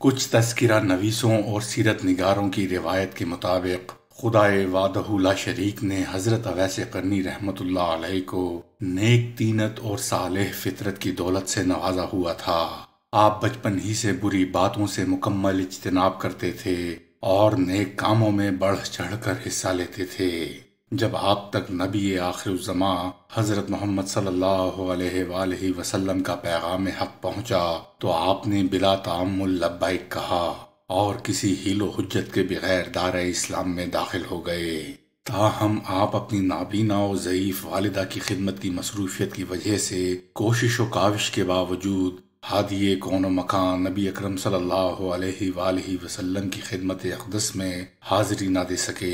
कुछ तस्करा नवीसों और सीरत निगारों की रिवायत के मुताबिक खुदाए वादहुला शरीक ने हज़रत अवैस करनी रहमत को नेक तीनत और साले फितरत की दौलत से नवाजा हुआ था आप बचपन ही से बुरी बातों से मुकम्मल इजतनाब करते थे और नेक कामों में बढ़ चढ़ कर हिस्सा लेते थे जब आप तक नबी आखिर जमा हज़रत मोहम्मद सल्लल्लाहु वसल्लम का पैगाम हक पहुंचा तो आपने बिला तामुल लब्बैक कहा और किसी हीलो हजत के बगैर दार इस्लाम में दाखिल हो गए ताहम आप अपनी नाबीना और ज़यीफ़ वालदा की खिदमत की मसरूफियत की वजह से कोशिश व काविश के बावजूद हादिये कौन मकान नबी अक्रम सल्लल्लाहु वसल्लम की खिदमत अकदस में हाजिरी ना दे सके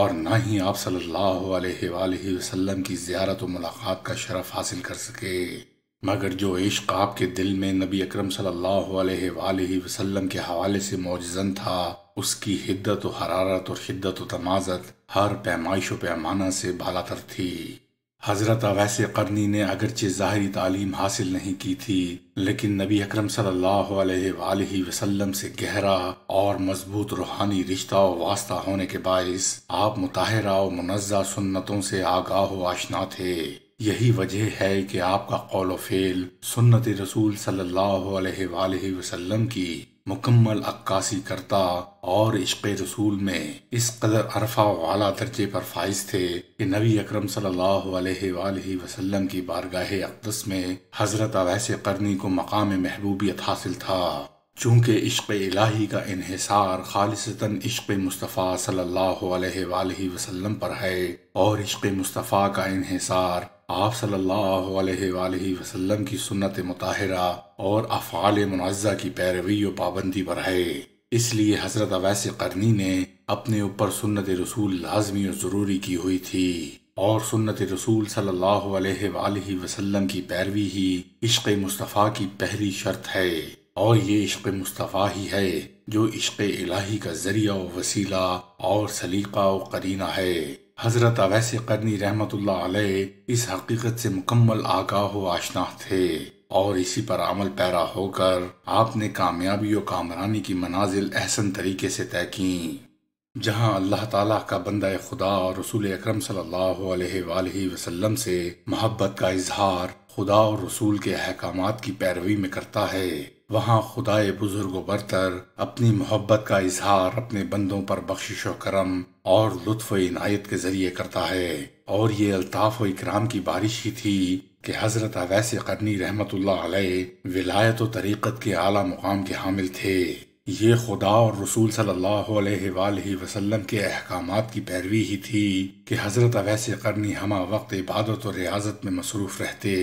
और ना ही आप सल्लल्लाहु वसलम वसल्लम की ज्यारत मुलाकात का शरफ हासिल कर सके मगर जो इश्क आपके दिल में नबी अक्रम सल्ला वसलम वसल्लम के हवाले से मौजन था उसकी हिद्दत हरारत और हिद्दत तमाजत हर पैमाइश व पैमाना से बालातर थी हज़रत अवैस करनी ने अगरचे ज़ाहरी तालीम हासिल नहीं की थी लेकिन नबी अक्रम सल्लाम से गहरा और मजबूत रूहानी रिश्ता और वास्ता होने के बायस आप मुताहरा और मुनज़ा सुन्नतों से आगाह व आशना थे यही वजह है कि आपका कौल फेल सुन्नत रसूल सल्लल्लाहु वसलम की मुकम्मल अक्कासी करता और इश्क रसूल में इस कदर अरफा वाला दर्जे पर फाइज थे कि नबी अक्रम सल्लल्लाहु की बारगाह अकदस में हजरत अवैसे करनी को मकाम महबूबियत हासिल था चूँकि इश्क़ इलाही का इहसार खालता इश्क़ मुस्तफ़ा सल्लल्लाहु अलैहि वसल्लम पर है और इश्क़ मुस्तफ़ा का इहसार आप सल्लल्लाहु अलैहि वसल्लम की सुन्नत मतहरा और अफ़ाल मुनज़ा की पैरवी व पाबंदी पर है इसलिए हज़रत अवैस करनी ने अपने ऊपर सुन्नत रसूल लाजमी और ज़रूरी की हुई थी और सुन्नत रसूल सल्लल्लाहु अलैहि वसल्लम की पैरवी ही इश्क़ मुस्तफ़ा की पहली शर्त है और ये इश्क मुस्तफ़ा ही है जो इश्क इलाही का जरिया व वसीला और सलीका व करीना है हज़रत अवैस करनी रहमत इस हकीकत से मुकम्मल आगाह व आशना थे और इसी पर अमल पैरा होकर आपने कामयाबी और कामरानी की मनाजिल एहसन तरीके से तय की जहाँ अल्लाह ताला का बंदा खुदा और रसूल अक्रम सल्लल्लाहु वसल्लम से मोहब्बत का इजहार खुदा और रसूल के अहकाम की पैरवी में करता है वहाँ खुदाए बुजुर्ग बरतर अपनी मोहब्बत का इजहार अपने बंदों पर बख्शिश करम और लुत्फ इनायत के जरिए करता है और ये अल्ताफ़ इकराम की बारिश ही थी कि हज़रत अवैस करनी रहमत विलायत और तरीक़त के आला मुकाम के हामिल थे ये खुदा और रसूल सल्लल्लाहु अलैहि वसल्लम के अहकाम की पैरवी ही थी कि हज़रत अवैस करनी हमा वक्त इबादत और रियाजत में मसरूफ़ रहते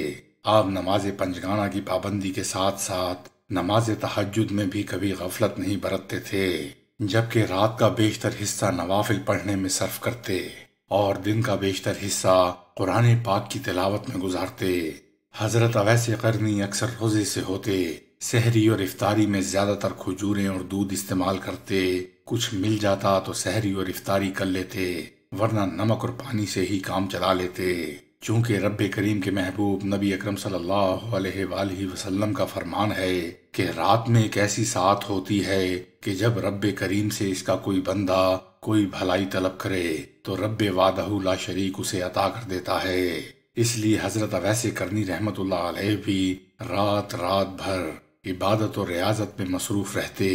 आप नमाज पंजगाना की पाबंदी के साथ साथ नमाज तहजद में भी कभी गफलत नहीं बरतते थे जबकि रात का बेशतर हिस्सा नवाफिल पढ़ने में सर्फ करते और दिन का बेशतर हिस्सा कुरान पाक की तिलावत में गुजारते हजरत अवैस करनी अक्सर रोजे से होते सहरी और इफ्तारी में ज्यादातर खजूरें और दूध इस्तेमाल करते कुछ मिल जाता तो सहरी और इफ्तारी कर लेते वरना नमक और पानी से ही काम चला लेते चूंकि रब करीम के महबूब नबी अक्रम सल्लल्लाहु वसल्लम का फरमान है कि रात में एक ऐसी सात होती है कि जब रब करीम से इसका कोई बंदा कोई भलाई तलब करे तो रब वादहुल्ला शरीक उसे अता कर देता है इसलिए हजरत अवैसे करनी रहमत भी रात रात भर इबादत और रियाजत में मसरूफ रहते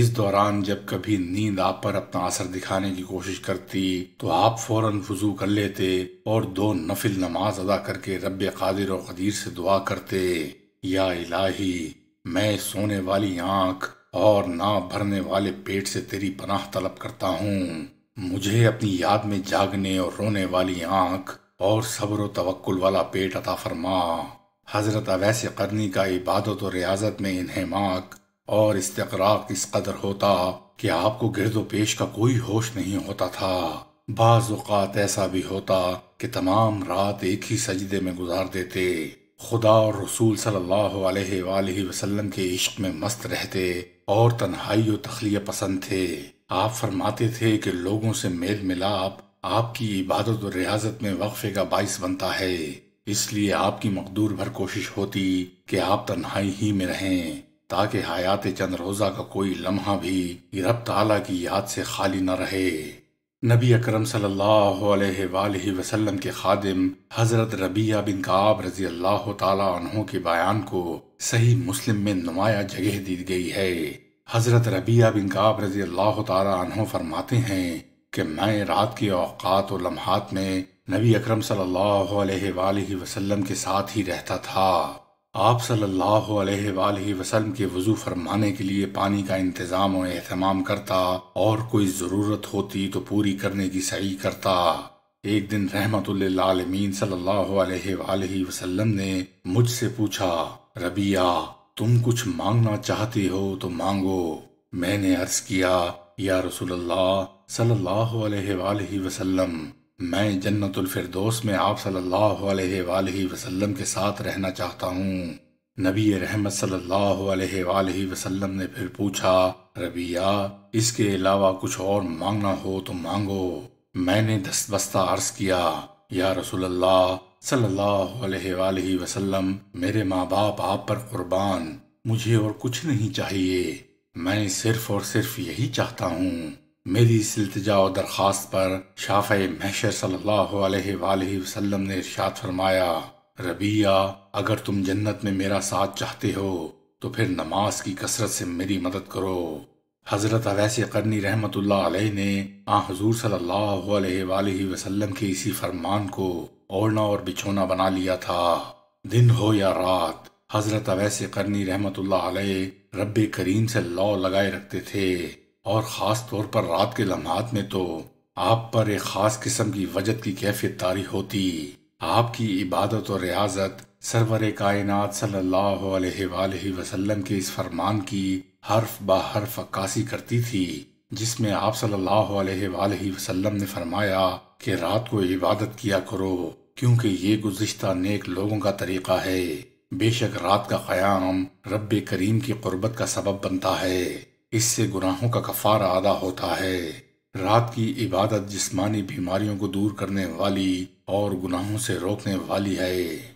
इस दौरान जब कभी नींद आप पर अपना असर दिखाने की कोशिश करती तो आप फौरन वजू कर लेते और दो नफिल नमाज अदा करके रब कादिर और कदीर से दुआ करते या इलाही मैं सोने वाली आंख और ना भरने वाले पेट से तेरी पनाह तलब करता हूँ मुझे अपनी याद में जागने और रोने वाली आंख और सब्र तवक्कुल वाला पेट अता फरमा हजरत अवैस करनी का इबादत और रियाजत में इन्हेमाक और इस्तकराक इस कदर होता कि आपको गिरदो पेश का कोई होश नहीं होता था बाज़ात ऐसा भी होता कि तमाम रात एक ही सजदे में गुजार देते खुदा और रसूल सल्लल्लाहु के इश्क में मस्त रहते और तन्हाई व तखलिया पसंद थे आप फरमाते थे कि लोगों से मेल मिलाप आपकी इबादत और रियाजत में वक्फे का बायस बनता है इसलिए आपकी मकदूर भर कोशिश होती कि आप तन्हाई ही में रहें ताकि हयात चंद रोज़ा का कोई लम्हा भी रब ताला की याद से खाली न रहे नबी अक्रम सल्लाम के खादिम हज़रत रबिया बिन काब रज़ी अल्लाह तहों के बयान को सही मुस्लिम में नुमाया जगह दी गई है हज़रत रबिया बिन काब रज़ी अल्लाह तहों फरमाते हैं कि मैं रात के अवकात और लम्हात में नबी अकरम सल्ला के साथ ही रहता था आप सल्लल्लाहु अलैहि वसल्लम के वज़ू फरमाने के लिए पानी का इंतज़ाम और एहतमाम करता और कोई ज़रूरत होती तो पूरी करने की सही करता एक दिन रहमतमीन सल्लल्लाहु अलैहि वसल्लम ने मुझसे पूछा रबिया तुम कुछ मांगना चाहते हो तो मांगो मैंने अर्ज किया या रसूल सल्लाम मैं जन्नतफरदोस में आप सल्लल्लाहु अलैहि वसल्लम के साथ रहना चाहता हूँ नबी रहमत सल्लल्लाहु अलैहि वसल्लम ने फिर पूछा रबिया इसके अलावा कुछ और मांगना हो तो मांगो मैंने दस्तबस्ता अर्ज किया या रसूलल्लाह सल्लल्लाहु अलैहि वसल्लम मेरे माँ बाप आप पर कुर्बान मुझे और कुछ नहीं चाहिए मैं सिर्फ और सिर्फ यही चाहता हूँ मेरी इस और दरख्वास्त पर शाफ़ महशर सल्लाम वसल्लम ने इर्शाद फरमाया रबिया अगर तुम जन्नत में मेरा साथ चाहते हो तो फिर नमाज की कसरत से मेरी मदद करो हज़रत अवैस करनी रहमत ने आ हजूर सल्लाम के इसी फरमान को ओढ़ना और बिछोना बना लिया था दिन हो या रात हज़रत अवैस करनी रहमत रब करीम से लॉ लगाए रखते थे और ख़ास तौर पर रात के लम्हात में तो आप पर एक ख़ास किस्म की वजद की कैफियत तारी होती आपकी इबादत और रियाजत सरवर कायनात सल्लल्लाहु अलैहि वसल्लम के इस फरमान की हर्फ बा हर्फ अक्कासी करती थी जिसमें आप सल्लल्लाहु अलैहि वसल्लम ने फरमाया कि रात को इबादत किया करो क्योंकि ये गुज्त नेक लोगों का तरीका है बेशक रात का क़याम रब करीम की कुर्बत का सबब बनता है इससे गुनाहों का कफारा अदा होता है रात की इबादत जिस्मानी बीमारियों को दूर करने वाली और गुनाहों से रोकने वाली है